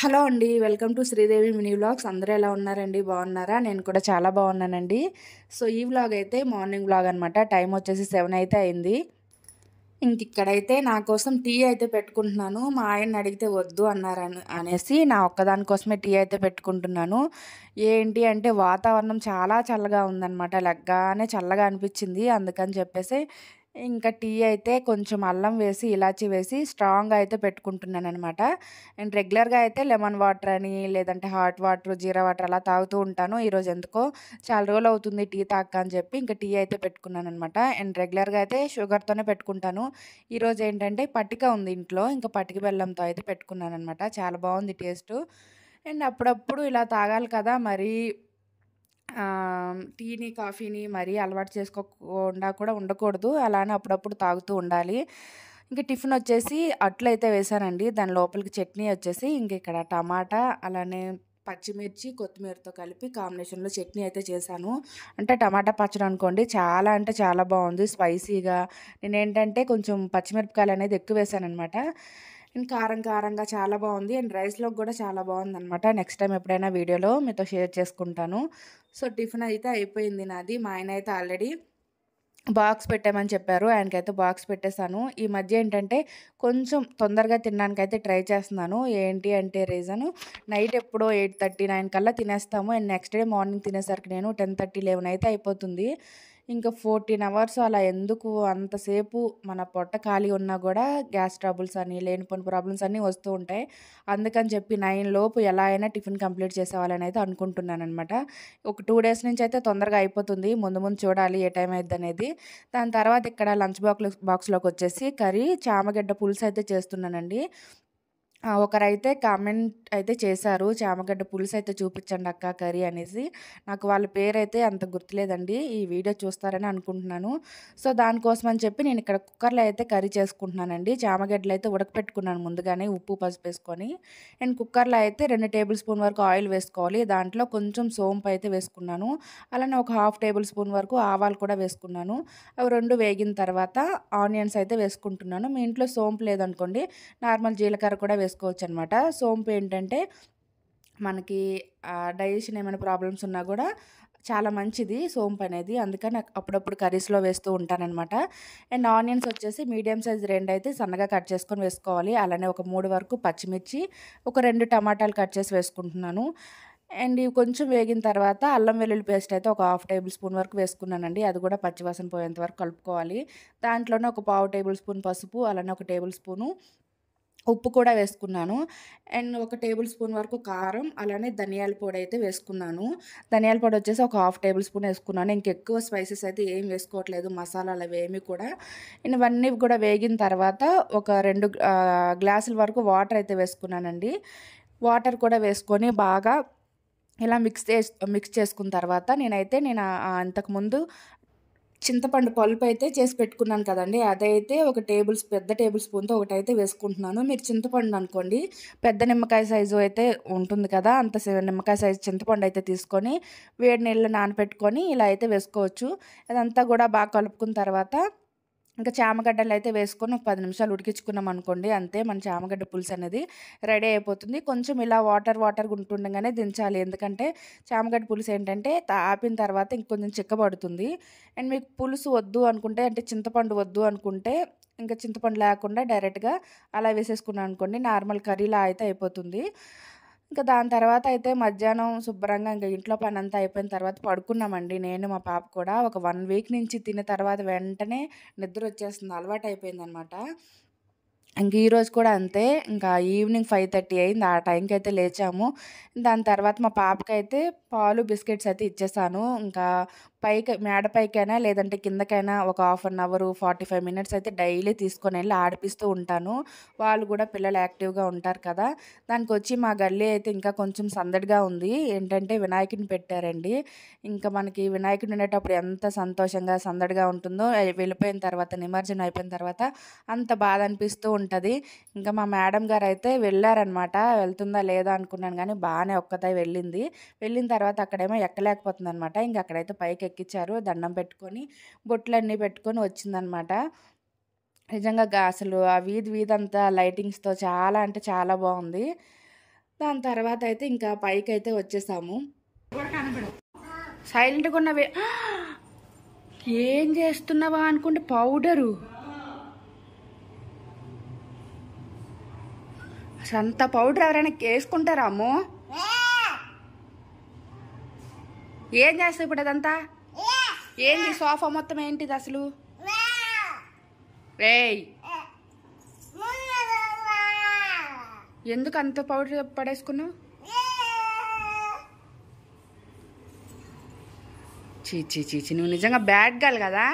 hello అండి welcome to Sridevi mini vlogs అందరూ ఎలా ఉన్నారండి బాగున్నారా నేను కూడా చాలా బాగున్నానండి సో ఈ వ్లాగ్ అయితే మార్నింగ్ వ్లాగ్ అనమాట టైం వచ్చేసి సెవెన్ అయితే అయింది ఇంక ఇక్కడైతే నా కోసం టీ అయితే పెట్టుకుంటున్నాను మా ఆయన అడిగితే వద్దు అన్నారు అనేసి నా ఒక్కదాని కోసమే టీ అయితే పెట్టుకుంటున్నాను ఏంటి అంటే వాతావరణం చాలా చల్లగా ఉందన్నమాట లెగ్గానే చల్లగా అనిపించింది అందుకని చెప్పేసి ఇంకా టీ అయితే కొంచెం అల్లం వేసి ఇలాచి వేసి స్ట్రాంగ్గా అయితే పెట్టుకుంటున్నాను అనమాట అండ్ రెగ్యులర్గా అయితే లెమన్ వాటర్ అని లేదంటే హాట్ వాటర్ జీరా వాటర్ అలా తాగుతూ ఉంటాను ఈరోజు ఎందుకో చాలా రోజులు అవుతుంది టీ తాక అని చెప్పి ఇంకా టీ అయితే పెట్టుకున్నాను అనమాట అండ్ రెగ్యులర్గా అయితే షుగర్తోనే పెట్టుకుంటాను ఈరోజు ఏంటంటే పట్టిక ఉంది ఇంట్లో ఇంకా పటిక బెల్లంతో అయితే పెట్టుకున్నాను అనమాట చాలా బాగుంది టేస్ట్ అండ్ అప్పుడప్పుడు ఇలా తాగాలి కదా మరీ టీని కాఫీని మరీ అలవాటు చేసుకోకుండా కూడా ఉండకూడదు అలానే అప్పుడప్పుడు తాగుతూ ఉండాలి ఇంకా టిఫిన్ వచ్చేసి అట్లయితే వేశానండి దాని లోపలికి చట్నీ వచ్చేసి ఇంక ఇక్కడ టమాటా అలానే పచ్చిమిర్చి కొత్తిమీరతో కలిపి కాంబినేషన్లో చట్నీ అయితే చేశాను అంటే టమాటా పచ్చడి అనుకోండి చాలా అంటే చాలా బాగుంది స్పైసీగా నేనేంటంటే కొంచెం పచ్చిమిరపకాయలు అనేది ఎక్కువ వేశాను అనమాట అండ్ కారం కారంగా చాలా బాగుంది అండ్ రైస్లో కూడా చాలా బాగుంది అనమాట నెక్స్ట్ టైం ఎప్పుడైనా వీడియోలో మీతో షేర్ చేసుకుంటాను సో టిఫిన్ అయితే అయిపోయింది నాది మా ఆయన అయితే ఆల్రెడీ బాక్స్ పెట్టామని చెప్పారు ఆయనకైతే బాక్స్ పెట్టేశాను ఈ మధ్య ఏంటంటే కొంచెం తొందరగా తినడానికైతే ట్రై చేస్తున్నాను ఏంటి అంటే రీజను నైట్ ఎప్పుడో ఎయిట్ థర్టీ నైన్ కల్లా తినేస్తాము అండ్ నెక్స్ట్ డే మార్నింగ్ తినేసరికి నేను టెన్ థర్టీ లెవెన్ అయితే అయిపోతుంది ఇంకా ఫోర్టీన్ అవర్స్ అలా ఎందుకు అంతసేపు మన పొట్ట ఖాళీ ఉన్నా కూడా గ్యాస్ ట్రబుల్స్ అని లేనిపోని ప్రాబ్లమ్స్ అన్నీ వస్తూ ఉంటాయి అందుకని చెప్పి నైన్ లోపు ఎలా అయినా టిఫిన్ కంప్లీట్ చేసేవాళ్ళని అయితే అనుకుంటున్నాను అనమాట ఒక టూ డేస్ నుంచి అయితే తొందరగా అయిపోతుంది ముందు ముందు చూడాలి ఏ టైం అయితే అనేది దాని తర్వాత ఇక్కడ లంచ్ బాక్స్ బాక్స్లోకి వచ్చేసి కర్రీ చామగడ్డ పులుసు అయితే చేస్తున్నానండి ఒకరైతే కామెంట్ అయితే చేశారు చామగడ్డ పులుసు అయితే చూపించండి అక్క కర్రీ అనేసి నాకు వాళ్ళ పేరైతే అంత గుర్తులేదండి ఈ వీడియో చూస్తారని అనుకుంటున్నాను సో దానికోసం అని చెప్పి నేను ఇక్కడ కుక్కర్లో అయితే కర్రీ చేసుకుంటున్నానండి చామగడ్డలు అయితే ఉడకపెట్టుకున్నాను ముందుగానే ఉప్పు పసుపు వేసుకొని నేను కుక్కర్లో అయితే రెండు టేబుల్ స్పూన్ వరకు ఆయిల్ వేసుకోవాలి దాంట్లో కొంచెం సోంపు అయితే వేసుకున్నాను అలానే ఒక హాఫ్ టేబుల్ స్పూన్ వరకు ఆవాలు కూడా వేసుకున్నాను అవి రెండు వేగిన తర్వాత ఆనియన్స్ అయితే వేసుకుంటున్నాను మీ ఇంట్లో సోంపు లేదనుకోండి నార్మల్ జీలకర్ర కూడా చేసుకోవచ్చు అనమాట సోంపు ఏంటంటే మనకి డైజెషన్ ఏమైనా ప్రాబ్లమ్స్ ఉన్నా కూడా చాలా మంచిది సోంపు అనేది అందుకని అప్పుడప్పుడు కర్రీస్లో వేస్తూ ఉంటానన్నమాట అండ్ ఆనియన్స్ వచ్చేసి మీడియం సైజ్ రెండు అయితే సన్నగా కట్ చేసుకొని వేసుకోవాలి అలానే ఒక మూడు వరకు పచ్చిమిర్చి ఒక రెండు టమాటాలు కట్ చేసి వేసుకుంటున్నాను అండ్ ఇవి కొంచెం వేగిన తర్వాత అల్లం వెల్లుల్లి పేస్ట్ అయితే ఒక హాఫ్ టేబుల్ స్పూన్ వరకు వేసుకున్నానండి అది కూడా పచ్చివాసన పోయేంత వరకు కలుపుకోవాలి దాంట్లోనే ఒక పావు టేబుల్ స్పూన్ పసుపు అలానే ఒక టేబుల్ స్పూను ఉప్పు కూడా వేసుకున్నాను అండ్ ఒక టేబుల్ స్పూన్ వరకు కారం అలానే ధనియాల పొడి అయితే వేసుకున్నాను ధనియాల పొడి వచ్చేసి ఒక హాఫ్ టేబుల్ స్పూన్ వేసుకున్నాను ఇంకెక్కువ స్పైసెస్ అయితే ఏం వేసుకోవట్లేదు మసాలాలు అవి ఏమి కూడా ఇవన్నీ కూడా వేగిన తర్వాత ఒక రెండు గ్లాసుల వరకు వాటర్ అయితే వేసుకున్నానండి వాటర్ కూడా వేసుకొని బాగా ఇలా మిక్స్ చేసు మిక్స్ చేసుకున్న తర్వాత నేనైతే నేను అంతకుముందు చింతపండు పలుపు అయితే చేసి పెట్టుకున్నాను కదండి అదైతే ఒక టేబుల్ పెద్ద టేబుల్ స్పూన్తో ఒకటి అయితే వేసుకుంటున్నాను మీరు చింతపండు అనుకోండి పెద్ద నిమ్మకాయ సైజు అయితే ఉంటుంది కదా అంత నిమ్మకాయ సైజు చింతపండు అయితే తీసుకొని వేడి నీళ్ళు నానపెట్టుకొని ఇలా అయితే వేసుకోవచ్చు అదంతా కూడా బాగా కలుపుకున్న తర్వాత ఇంకా చామగడ్డలు అయితే వేసుకొని ఒక పది నిమిషాలు ఉడికించుకున్నాం అనుకోండి అంతే మన చామగడ్డ పులుసు అనేది రెడీ అయిపోతుంది కొంచెం ఇలా వాటర్ వాటర్గా ఉంటుండగానే దించాలి ఎందుకంటే చామగడ్డ పులుసు ఏంటంటే ఆపిన తర్వాత ఇంకొంచెం చిక్కబడుతుంది అండ్ మీకు పులుసు వద్దు అనుకుంటే అంటే చింతపండు వద్దు అనుకుంటే ఇంకా చింతపండు లేకుండా డైరెక్ట్గా అలా వేసేసుకున్నాం అనుకోండి నార్మల్ కర్రీలా అయితే అయిపోతుంది ఇంకా దాని తర్వాత అయితే మధ్యాహ్నం శుభ్రంగా ఇంకా ఇంట్లో పని అంతా అయిపోయిన తర్వాత పడుకున్నామండి నేను మా పాప కూడా ఒక వన్ వీక్ నుంచి తిన్న తర్వాత వెంటనే నిద్ర వచ్చేస్తుంది అలవాటు అయిపోయింది అనమాట ఇంక ఈరోజు కూడా అంతే ఇంకా ఈవినింగ్ ఫైవ్ థర్టీ అయింది ఆ టైంకి అయితే లేచాము దాని తర్వాత మా పాపకైతే పాలు బిస్కెట్స్ అయితే ఇచ్చేసాను ఇంకా పైకి మేడపైకైనా లేదంటే కిందకైనా ఒక half an hour forty five minutes అయితే డైలీ తీసుకొని వెళ్ళి ఆడిపిస్తూ ఉంటాను వాళ్ళు కూడా పిల్లలు యాక్టివ్గా ఉంటారు కదా దానికి వచ్చి మా గల్లీ అయితే ఇంకా కొంచెం సందడిగా ఉంది ఏంటంటే వినాయకుడిని పెట్టారండి ఇంకా మనకి వినాయకుని ఉండేటప్పుడు ఎంత సంతోషంగా సందడిగా ఉంటుందో వెళ్ళిపోయిన తర్వాత నిమజ్జనం అయిపోయిన తర్వాత అంత బాధ అనిపిస్తూ ఉంటుంది ఇంకా మా మేడం గారు అయితే వెళ్ళారనమాట వెళ్తుందా లేదా అనుకున్నాను కానీ బాగానే ఒక్కతే వెళ్ళింది వెళ్ళిన తర్వాత అక్కడేమో ఎక్కలేకపోతుంది అనమాట ఇంకా అక్కడైతే పైకి ఎక్కించారు దండం పెట్టుకొని బొట్లన్నీ పెట్టుకొని వచ్చిందనమాట నిజంగా అసలు ఆ వీధి వీధి అంతా లైటింగ్స్తో చాలా అంటే చాలా బాగుంది దాని తర్వాత అయితే ఇంకా పైకి అయితే వచ్చేసాము సైలెంట్గా ఉన్నవి ఏం చేస్తున్నావా అనుకుంటే పౌడరు అసలు అంత పౌడర్ ఎవరైనా అమ్మో ఏం చేస్తావు ఇప్పుడు అదంతా ఏంది సోఫా మొత్తం ఏంటిది అసలు ఎందుకు అంత పౌడర్ పడేసుకున్నావు చీచి చీచి నువ్వు నిజంగా బ్యాడ్ గర్ల్ కదా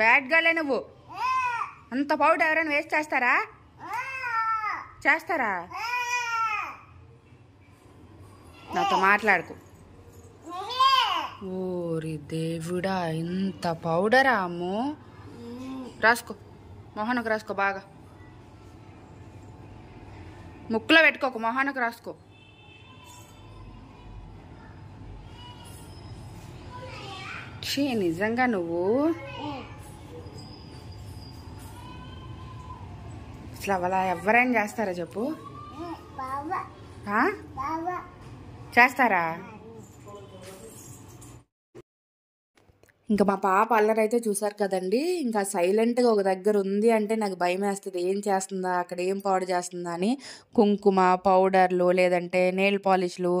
బ్యాడ్ గర్లే నువ్వు అంత పౌడర్ ఎవరైనా వేస్ట్ చేస్తారా చేస్తారా నాతో మాట్లాడుకో ఓరి దేవుడా ఇంత పౌడరా అమ్ము రాసుకో మొహానికి రాసుకో బాగా ముక్కులో పెట్టుకోకు మొహానికి రాసుకో చీ నిజంగా నువ్వు అసలు అలా ఎవరైనా చేస్తారా చెప్పు చేస్తారా ఇంకా మా పాప అల్లరైతే చూసారు కదండి ఇంకా సైలెంట్గా ఒక దగ్గర ఉంది అంటే నాకు భయం వేస్తుంది ఏం చేస్తుందా అక్కడ ఏం పౌడర్ చేస్తుందా అని కుంకుమ పౌడర్లు లేదంటే నెయిల్ పాలిష్లు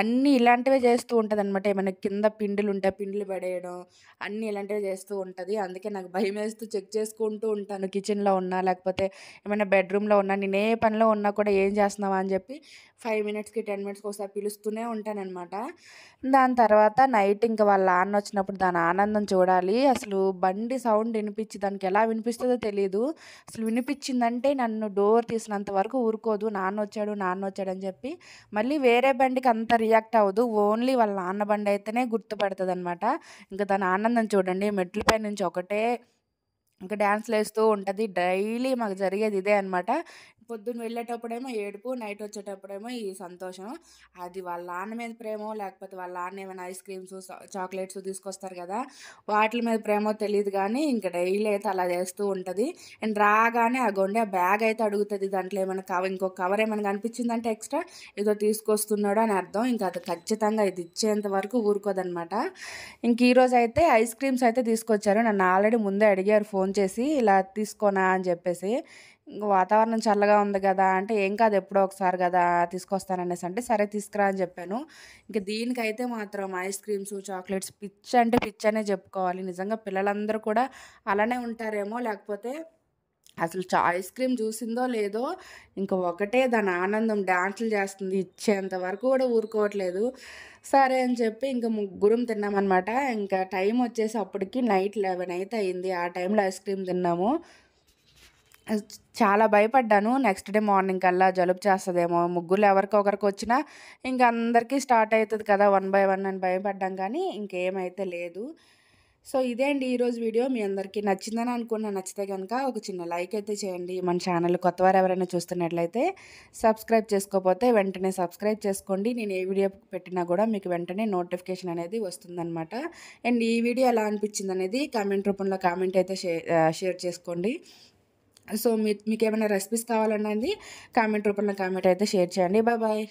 అన్నీ ఇలాంటివే చేస్తూ ఉంటుంది అనమాట ఏమైనా కింద పిండిలు ఉంటే పిండిలు పడేయడం అన్నీ ఇలాంటివే చేస్తూ ఉంటుంది అందుకే నాకు భయం వేస్తూ చెక్ చేసుకుంటూ ఉంటాను కిచెన్లో ఉన్నా లేకపోతే ఏమైనా బెడ్రూమ్లో ఉన్నా నేను ఏ పనిలో ఉన్నా కూడా ఏం చేస్తున్నావా అని చెప్పి ఫైవ్ మినిట్స్కి టెన్ మినిట్స్కి ఒకసారి పిలుస్తూనే ఉంటానన్నమాట దాని తర్వాత నైట్ ఇంకా వాళ్ళ నాన్న వచ్చినప్పుడు దాని ఆనందం ఆనందం చూడాలి అసలు బండి సౌండ్ వినిపించి దానికి ఎలా వినిపిస్తుందో తెలియదు అసలు వినిపించిందంటే నన్ను డోర్ తీసినంత వరకు ఊరుకోదు నాన్న వచ్చాడు నాన్న వచ్చాడు అని చెప్పి మళ్ళీ వేరే బండికి అంత రియాక్ట్ అవ్వదు ఓన్లీ వాళ్ళ నాన్న బండి అయితేనే గుర్తుపడుతుంది అనమాట ఇంకా దాని ఆనందం చూడండి మెట్లపై నుంచి ఒకటే ఇంకా డ్యాన్స్లు వేస్తూ ఉంటుంది డైలీ మాకు జరిగేది ఇదే అనమాట పొద్దున్న వెళ్ళేటప్పుడేమో ఏడుపు నైట్ వచ్చేటప్పుడేమో ఈ సంతోషం అది వాళ్ళ నాన్న మీద ప్రేమో లేకపోతే వాళ్ళ నాన్న ఏమైనా ఐస్ క్రీమ్స్ చాక్లెట్స్ తీసుకొస్తారు కదా వాటి మీద ప్రేమో తెలియదు కానీ ఇంకా డైలీ అయితే అలా చేస్తూ ఉంటుంది అండ్ రాగానే ఆ గొండె బ్యాగ్ అయితే అడుగుతుంది దాంట్లో ఏమైనా కవర్ ఇంకో కవర్ ఏమైనా కనిపించిందంటే ఎక్స్ట్రా ఏదో తీసుకొస్తున్నాడు అని అర్థం ఇంకా అది ఖచ్చితంగా ఇది ఇచ్చేంత వరకు ఊరుకోదనమాట ఇంక ఈరోజు అయితే ఐస్ క్రీమ్స్ అయితే తీసుకొచ్చారు నన్ను ఆల్రెడీ ముందే అడిగారు ఫోన్ చేసి ఇలా తీసుకోనా అని చెప్పేసి వాతావరణం చల్లగా ఉంది కదా అంటే ఏం కాదు ఎప్పుడో ఒకసారి కదా తీసుకొస్తాననేసి అంటే సరే తీసుకురా అని చెప్పాను ఇంకా దీనికైతే మాత్రం ఐస్ క్రీమ్స్ చాక్లెట్స్ పిచ్ అంటే పిచ్ అనే చెప్పుకోవాలి నిజంగా పిల్లలందరూ కూడా అలానే ఉంటారేమో లేకపోతే అసలు ఐస్ క్రీమ్ చూసిందో లేదో ఇంకా ఒకటే దాని ఆనందం డాన్సులు చేస్తుంది ఇచ్చేంత వరకు కూడా ఊరుకోవట్లేదు సరే అని చెప్పి ఇంకా ముగ్గురం తిన్నామన్నమాట ఇంకా టైం వచ్చేసి అప్పటికి నైట్ లెవెన్ అయితే అయింది ఆ టైంలో ఐస్ క్రీమ్ తిన్నాము చాలా భయపడ్డాను నెక్స్ట్ డే మార్నింగ్ కల్లా జలుబు చేస్తుందేమో ముగ్గురు ఎవరికి ఒకరికి వచ్చినా ఇంకా అందరికీ స్టార్ట్ అవుతుంది కదా వన్ బై వన్ అని భయపడ్డాం కానీ ఇంకేమైతే లేదు సో ఇదే అండి ఈరోజు వీడియో మీ అందరికీ నచ్చిందని అనుకున్నా నచ్చితే కనుక ఒక చిన్న లైక్ అయితే చేయండి మన ఛానల్ కొత్తవారు ఎవరైనా చూస్తున్నట్లయితే సబ్స్క్రైబ్ చేసుకోకపోతే వెంటనే సబ్స్క్రైబ్ చేసుకోండి నేను ఏ వీడియో పెట్టినా కూడా మీకు వెంటనే నోటిఫికేషన్ అనేది వస్తుందన్నమాట అండ్ ఈ వీడియో ఎలా అనిపించింది అనేది కామెంట్ రూపంలో కామెంట్ అయితే షేర్ చేసుకోండి సో మీ మీకు ఏమైనా రెసిపీస్ కావాలన్నా అండి కామెంట్ రూపంలో కామెంట్ అయితే షేర్ చేయండి బాయ్